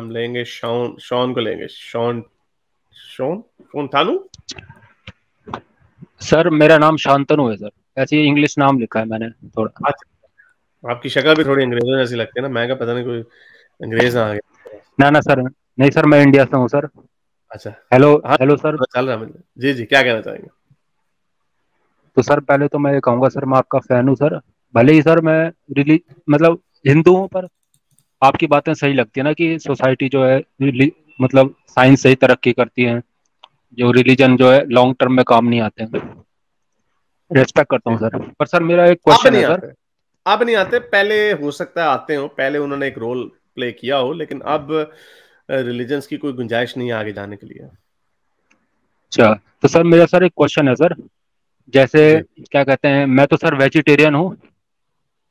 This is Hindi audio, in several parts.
हम लेंगे शॉन शॉन को लेंगे शॉन शॉन थानू सर मेरा नाम शांतनु है सर ऐसे ही इंग्लिश नाम लिखा है मैंने थोड़ा अच्छा आपकी शक्ल भी थोड़ी अंग्रेजों जैसी लगती है ना मैं क्या पता नहीं कोई अंग्रेज ना आ गया ना ना सर नहीं सर मैं इंडिया से हूँ सर अच्छा हेलो हाँ हेलो सर चल रहा है जी जी क्या कहना चाहेंगे तो सर पहले तो मैं ये कहूँगा सर मैं आपका फैन हूँ सर भले ही सर मैं रिलीज मतलब हिंदू हूँ पर आपकी बातें सही लगती है ना कि सोसाइटी जो है मतलब साइंस से ही तरक्की करती है जो रिलीजन जो है लॉन्ग टर्म में काम नहीं आते हैं रेस्पेक्ट करता हूँ सर पर सर मेरा एक क्वेश्चन है सर आप नहीं आते पहले हो सकता है आते हो पहले उन्होंने एक रोल प्ले किया हो लेकिन अब रिलीजन्स की कोई गुंजाइश नहीं है आगे जाने के लिए अच्छा तो सर मेरा सर एक क्वेश्चन है सर जैसे क्या कहते हैं मैं तो सर वेजिटेरियन हूँ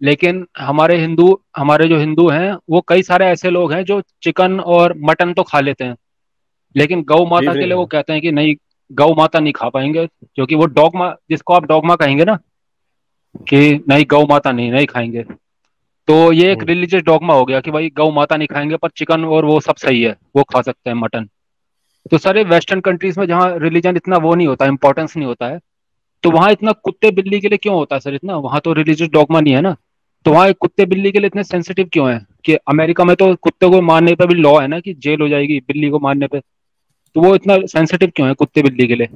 लेकिन हमारे हिंदू हमारे जो हिंदू हैं वो कई सारे ऐसे लोग हैं जो चिकन और मटन तो खा लेते हैं लेकिन गौ माता के लिए वो कहते हैं कि नहीं गौ माता नहीं खा पाएंगे क्योंकि वो डॉगमा जिसको आप डॉगमा कहेंगे ना कि नहीं गौ माता नहीं नहीं खाएंगे तो ये एक रिलीजियस हम्म। डॉगमा हो गया कि भाई गौ माता नहीं खाएंगे पर चिकन और वो सब सही है वो खा सकते हैं मटन तो सारे वेस्टर्न कंट्रीज में जहाँ रिलीजन इतना वो नहीं होता इंपॉर्टेंस नहीं होता है तो वहां इतना कुत्ते बिल्ली के लिए क्यों होता है सर इतना वहाँ तो रिलीजियस डॉगमा नहीं है ना तो वहां कुत्ते बिल्ली के लिए इतने सेंसिटिव क्यों है कि अमेरिका में तो कुत्ते को मारने पर भी लॉ है ना कि जेल हो जाएगी बिल्ली को मारने पर तो वो इतना सेंसिटिव क्यों है कुत्ते बिल्ली के लिए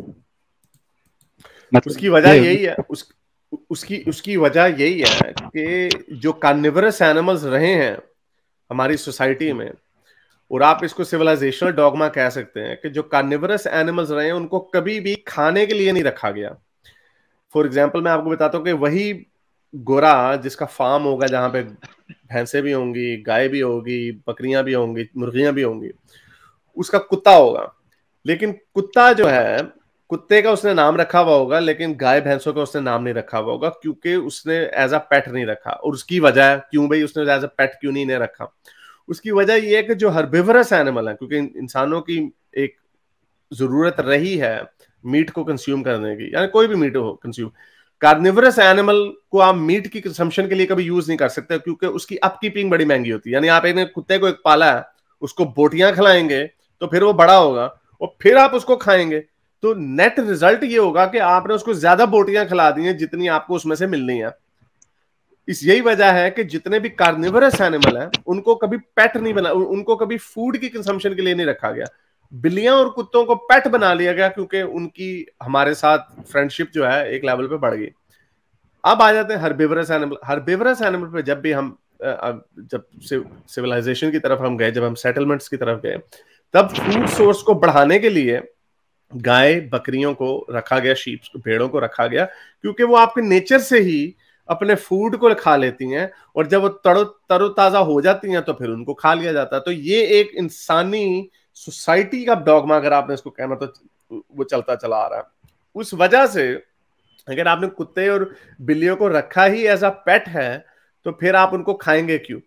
मतलब उसकी वजह यही है उस उसकी उसकी वजह यही है कि जो कार्निवरस एनिमल्स रहे हैं हमारी सोसाइटी में और आप इसको सिविलाइजेशनल डॉगमा कह सकते हैं कि जो कार्निवरस एनिमल्स रहे हैं उनको कभी भी खाने के लिए नहीं रखा गया फॉर एग्जाम्पल मैं आपको बताता हूँ कि वही गोरा जिसका फार्म होगा जहाँ पे भैंसे भी होंगी गाय भी होगी बकरियां भी होंगी मुर्गियां भी होंगी उसका कुत्ता होगा लेकिन कुत्ता जो है कुत्ते का उसने नाम रखा हुआ होगा लेकिन गाय भैंसों का उसने नाम नहीं रखा हुआ होगा क्योंकि उसने एज अ पेट नहीं रखा और उसकी वजह क्यों भाई उसने एज अ पेट क्यों नहीं रखा उसकी वजह यह है कि जो हर्बिवरस एनिमल है क्योंकि इंसानों की एक जरूरत रही है मीट को कंज्यूम करने की यानी कोई भी मीट हो कंज्यूम कार्निवरस एनिमल को आप मीट की कंसम्पशन के लिए कभी यूज नहीं कर सकते क्योंकि उसकी अपकीपिंग बड़ी महंगी होती है यानी आप एक कुत्ते को एक पाला है उसको बोटियां खिलाएंगे तो फिर वो बड़ा होगा और फिर आप उसको खाएंगे तो नेट रिजल्ट ये होगा कि आपने उसको ज्यादा बोटियां खिला दी हैं जितनी आपको उसमें से मिलनी है इस यही वजह है कि जितने भी कार्निवरस एनिमल है उनको कभी पेट नहीं बना उनको कभी फूड की कंसम्पशन के लिए नहीं रखा गया बिल्लियां और कुत्तों को पेट बना लिया गया क्योंकि उनकी हमारे साथ फ्रेंडशिप जो है एक लेवल पे बढ़ गई अब आ जाते हैं हरबेवरस एनिमल हरबेवरस एनिमल पे जब भी हम जब सिविलाइजेशन की तरफ हम गए जब हम सेटलमेंट्स की तरफ गए तब फूड सोर्स को बढ़ाने के लिए गाय बकरियों को रखा गया शीप्स को भेड़ों को रखा गया क्योंकि वो आपके नेचर से ही अपने फूड को खा लेती हैं और जब वो तरो तरोताज़ा हो जाती हैं तो फिर उनको खा लिया जाता है तो ये एक इंसानी सोसाइटी का डॉगमा अगर आपने इसको कहना तो वो चलता चला आ रहा है उस वजह से अगर आपने कुत्ते और बिल्लियों को रखा ही एज अ पेट है तो फिर आप उनको खाएंगे क्यों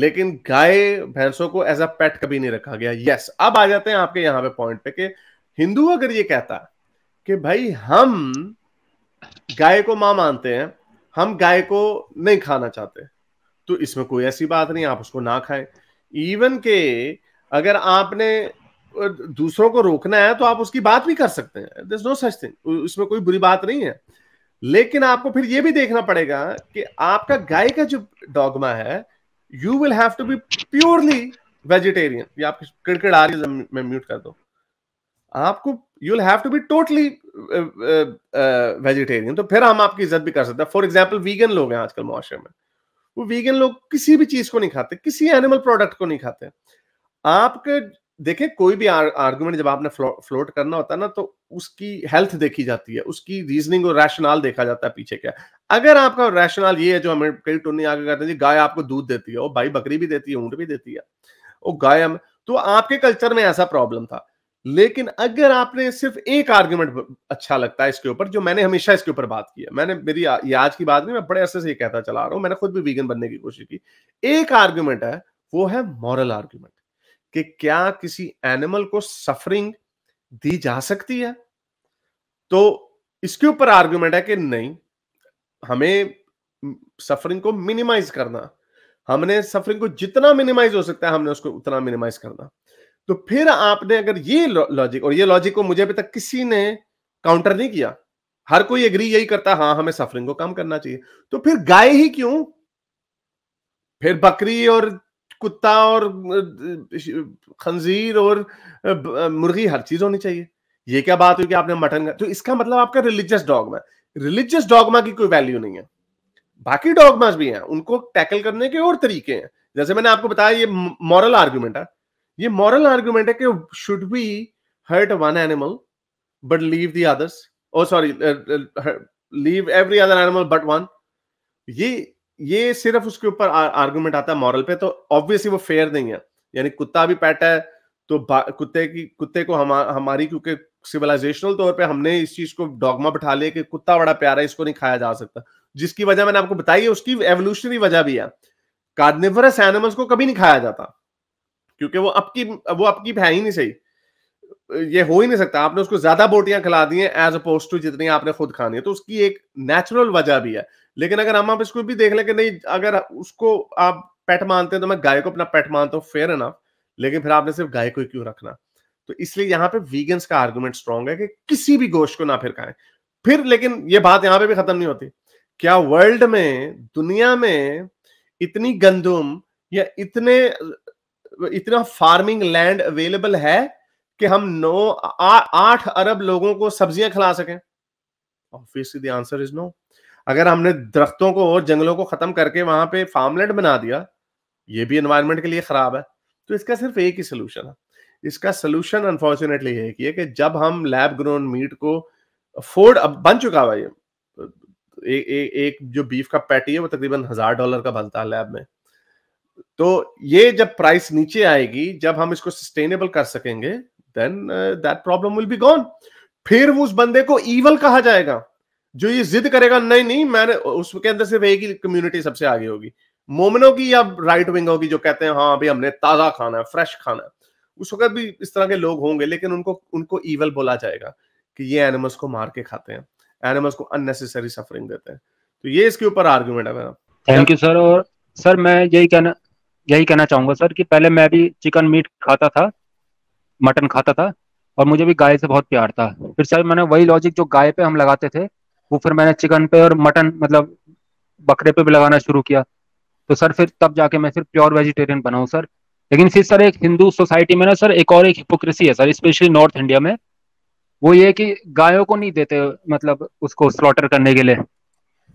लेकिन गाय भैंसों को एज अ पेट कभी नहीं रखा गया यस अब आ जाते हैं आपके यहाँ पे पॉइंट पे कि हिंदू अगर ये कहता कि भाई हम गाय को मां मानते हैं हम गाय को नहीं खाना चाहते तो इसमें कोई ऐसी बात नहीं आप उसको ना खाएं इवन के अगर आपने दूसरों को रोकना है तो आप उसकी बात भी कर सकते हैं दिस नो सच थिंग उसमें कोई बुरी बात नहीं है लेकिन आपको फिर यह भी देखना पड़ेगा कि आपका गाय का जो डॉगमा है you will have to be purely vegetarian ये आप क्रिकेट आ रही मैं म्यूट कर दो आपको you will have to be totally vegetarian तो फिर हम आपकी इज्जत भी कर सकते हैं फॉर एग्जाम्पल वीगन लोग हैं आजकल मुआरे में वो वीगन लोग किसी भी चीज को नहीं खाते किसी एनिमल प्रोडक्ट को नहीं खाते आपके देखें कोई भी आर्गुमेंट जब आपने फ्लो, फ्लोट करना होता है ना तो उसकी हेल्थ देखी जाती है उसकी रीजनिंग और रैशनल देखा जाता है पीछे क्या अगर आपका रैशनल ये है जो हमें कई टोनी आगे करते हैं जी गाय आपको दूध देती है और भाई बकरी भी देती है ऊंट भी देती है वो गाय हम तो आपके कल्चर में ऐसा प्रॉब्लम था लेकिन अगर आपने सिर्फ एक आर्ग्यूमेंट अच्छा लगता है इसके ऊपर जो मैंने हमेशा इसके ऊपर बात की है मैंने मेरी ये आज की बात नहीं मैं बड़े अरसे से ये कहता चला रहा हूं मैंने खुद भी वीगन बनने की कोशिश की एक आर्ग्यूमेंट है वो है मॉरल आर्ग्यूमेंट कि क्या किसी एनिमल को सफरिंग दी जा सकती है तो इसके ऊपर आर्ग्यूमेंट है कि नहीं हमें सफरिंग को मिनिमाइज करना हमने सफरिंग को जितना मिनिमाइज हो सकता है हमने उसको उतना मिनिमाइज करना तो फिर आपने अगर ये लॉजिक और ये लॉजिक को मुझे अभी तक किसी ने काउंटर नहीं किया हर कोई एग्री यही करता हाँ हमें सफरिंग को कम करना चाहिए तो फिर गाय ही क्यों फिर बकरी और कुत्ता और खंजीर और मुर्गी हर चीज होनी चाहिए ये क्या बात हुई कि आपने मटन तो इसका मतलब आपका रिलीजियस डॉगमा रिलीजियस डॉगमा की कोई वैल्यू नहीं है बाकी डॉगमास भी हैं उनको टैकल करने के और तरीके हैं जैसे मैंने आपको बताया ये मॉरल आर्ग्यूमेंट है ये मॉरल आर्ग्यूमेंट है कि should be hurt one animal but leave the others oh sorry leave every other animal but one ये ये सिर्फ उसके ऊपर आर्गूमेंट आता है मॉरल पे तो ऑब्वियसली वो फेयर नहीं है यानी कुत्ता भी पैट है तो कुत्ते की कुत्ते को हम हमारी क्योंकि सिविलाइजेशनल तौर पे हमने इस चीज को डॉगमा बिठा लिया कि कुत्ता बड़ा प्यारा है इसको नहीं खाया जा सकता जिसकी वजह मैंने आपको बताई है उसकी एवोल्यूशनरी वजह भी है कार्निवरस एनिमल्स को कभी नहीं खाया जाता क्योंकि वो आपकी वो आपकी है ही नहीं सही ये हो ही नहीं सकता आपने उसको ज्यादा बोटियां खिला दी हैं एज अपोज टू जितनी आपने खुद खानी है तो उसकी एक नेचुरल वजह भी है लेकिन अगर हम आप इसको भी देख लें कि नहीं अगर उसको आप पेट मानते हैं तो मैं गाय को अपना पेट मानता हूँ फेयर ना लेकिन फिर आपने सिर्फ गाय को ही क्यों रखना तो इसलिए यहाँ पे वीगन्स का आर्ग्यूमेंट स्ट्रॉन्ग है कि किसी भी गोश्त को ना फिर खाएं फिर लेकिन ये बात यहाँ पे भी खत्म नहीं होती क्या वर्ल्ड में दुनिया में इतनी गंदुम या इतने इतना फार्मिंग लैंड अवेलेबल है कि हम नौ आठ अरब लोगों को सब्जियां खिला सकें obviously the answer is no अगर हमने दरख्तों को और जंगलों को खत्म करके वहां पे फार्मलैंड बना दिया ये भी एनवायरमेंट के लिए खराब है तो इसका सिर्फ एक ही सोल्यूशन है इसका सोल्यूशन अनफॉर्चुनेटली है कि, है कि जब हम लैब ग्रोन मीट को अफोर्ड अब बन चुका हुआ ये ए, ए, एक जो बीफ का पैटी है वो तकरीबन हजार डॉलर का बनता है लैब में तो ये जब प्राइस नीचे आएगी जब हम इसको सस्टेनेबल कर सकेंगे then that problem will be gone फिर उस बंदे को ईवल कहा जाएगा जो ये जिद करेगा नहीं नहीं मैंने उसके अंदर सिर्फ एक ही कम्युनिटी सबसे आगे होगी मोमिनों की या राइट विंग होगी जो कहते हैं हाँ अभी हमने ताजा खाना है फ्रेश खाना है उस वक्त भी इस तरह के लोग होंगे लेकिन उनको उनको ईवल बोला जाएगा कि ये एनिमल्स को मार के खाते हैं एनिमल्स को अननेसेसरी सफरिंग देते हैं तो ये इसके ऊपर आर्ग्यूमेंट है मेरा थैंक यू सर और सर मैं यही कहना यही कहना चाहूंगा सर कि पहले मैं भी चिकन मीट खाता था मटन खाता था और मुझे भी गाय से बहुत प्यार था फिर सर मैंने वही लॉजिक जो गाय पे हम लगाते थे वो फिर मैंने चिकन पे और मटन मतलब बकरे पे भी लगाना शुरू किया तो सर फिर तब जाके मैं फिर प्योर वेजिटेरियन बनाऊँ सर लेकिन फिर सर एक हिंदू सोसाइटी में ना सर एक और एक हिपोक्रेसी है सर स्पेशली नॉर्थ इंडिया में वो ये कि गायों को नहीं देते मतलब उसको स्लॉटर करने के लिए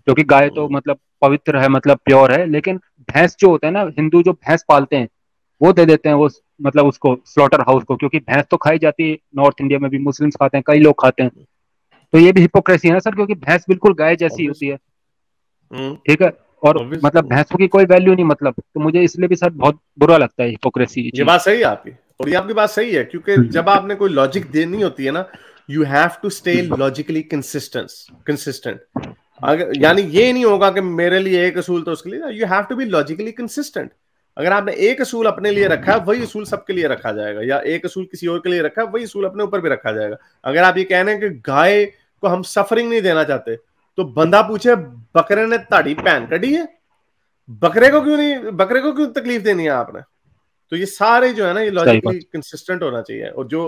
क्योंकि गाय तो हम्म। मतलब पवित्र है मतलब प्योर है लेकिन भैंस जो होते हैं ना हिंदू जो भैंस पालते हैं वो दे देते हैं वो मतलब उसको स्लॉटर हाउस को क्योंकि भैंस तो खाई जाती है नॉर्थ इंडिया में भी मुस्लिम्स खाते हैं कई लोग खाते हैं तो ये भी हिपोक्रेसी है ना सर क्योंकि भैंस बिल्कुल गाय जैसी होती है हम्म। ठीक है और मतलब भैंसों की कोई वैल्यू नहीं मतलब तो मुझे इसलिए भी सर बहुत बुरा लगता है हिपोक्रेसी ये बात सही है आपकी और ये आपकी बात सही है क्योंकि हम्म। जब आपने कोई लॉजिक देनी होती है ना you have to stay logically consistence consistent अगर यानी ये नहीं होगा कि मेरे लिए एक असूल तो उसके लिए you have to be logically consistent अगर आपने एक असूल अपने लिए रखा है वही असूल सबके लिए रखा जाएगा या एक असूल किसी और के लिए रखा है वही असूल अपने ऊपर भी रखा जाएगा अगर आप ये कह रहे हैं कि गाय को हम सफरिंग नहीं देना चाहते तो बंदा पूछे बकरे ने ताड़ी पहन कटी है बकरे को क्यों नहीं बकरे को क्यों तकलीफ देनी है आपने तो ये सारे जो है ना ये लॉजिकली कंसिस्टेंट होना चाहिए और जो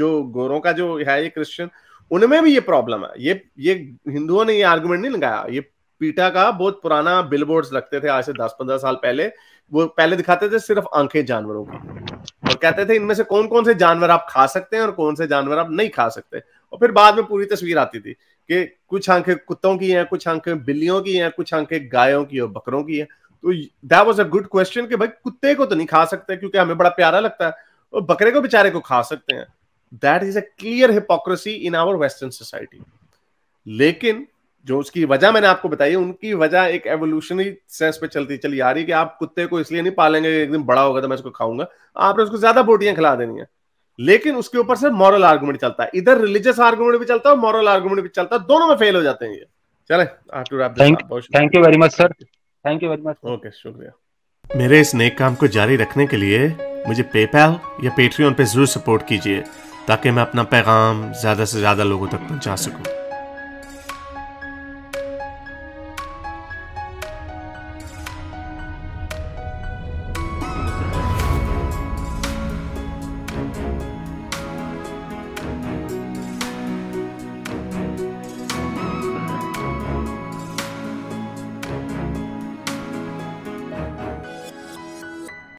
जो गोरों का जो है ये क्रिश्चियन उनमें भी ये प्रॉब्लम है ये ये हिंदुओं ने ये आर्गुमेंट नहीं लगाया ये पीटा का बहुत पुराना बिलबोर्ड्स लगते थे आज से दस पंद्रह साल पहले वो पहले दिखाते थे सिर्फ आंखें जानवरों की और कहते थे इनमें से कौन कौन से जानवर आप खा सकते हैं और कौन से जानवर आप नहीं खा सकते और फिर बाद में पूरी तस्वीर आती थी कि कुछ आंखें कुत्तों की हैं कुछ आंखें बिल्लियों की हैं कुछ आंखें गायों की और बकरों की हैं तो that was a good question कि भाई कुत्ते को तो नहीं खा सकते क्योंकि हमें बड़ा प्यारा लगता है और बकरे को बेचारे को खा सकते हैं that is a clear hypocrisy in our western society लेकिन जो उसकी वजह मैंने आपको बताई उनकी वजह एक एवोल्यूशनरी सेंस पे चलती चली आ रही है कि आप कुत्ते को इसलिए नहीं पालेंगे एक दिन बड़ा होगा तो मैं उसको खाऊंगा आपने उसको ज्यादा बोटियां खिला देनी है लेकिन उसके ऊपर से मॉरल आर्गूमेंट चलता है इधर रिलीजियस आर्गूमेंट भी चलता है मॉरल आर्गूमेंट भी चलता है दोनों में फेल हो जाते हैं ये चले thank you very much sir thank you very much okay शुक्रिया मेरे इस नेक काम को जारी रखने के लिए मुझे पेपैल या पेट्रियन पे जरूर सपोर्ट कीजिए ताकि मैं अपना पैगाम ज्यादा से ज्यादा लोगों तक पहुंचा सकूं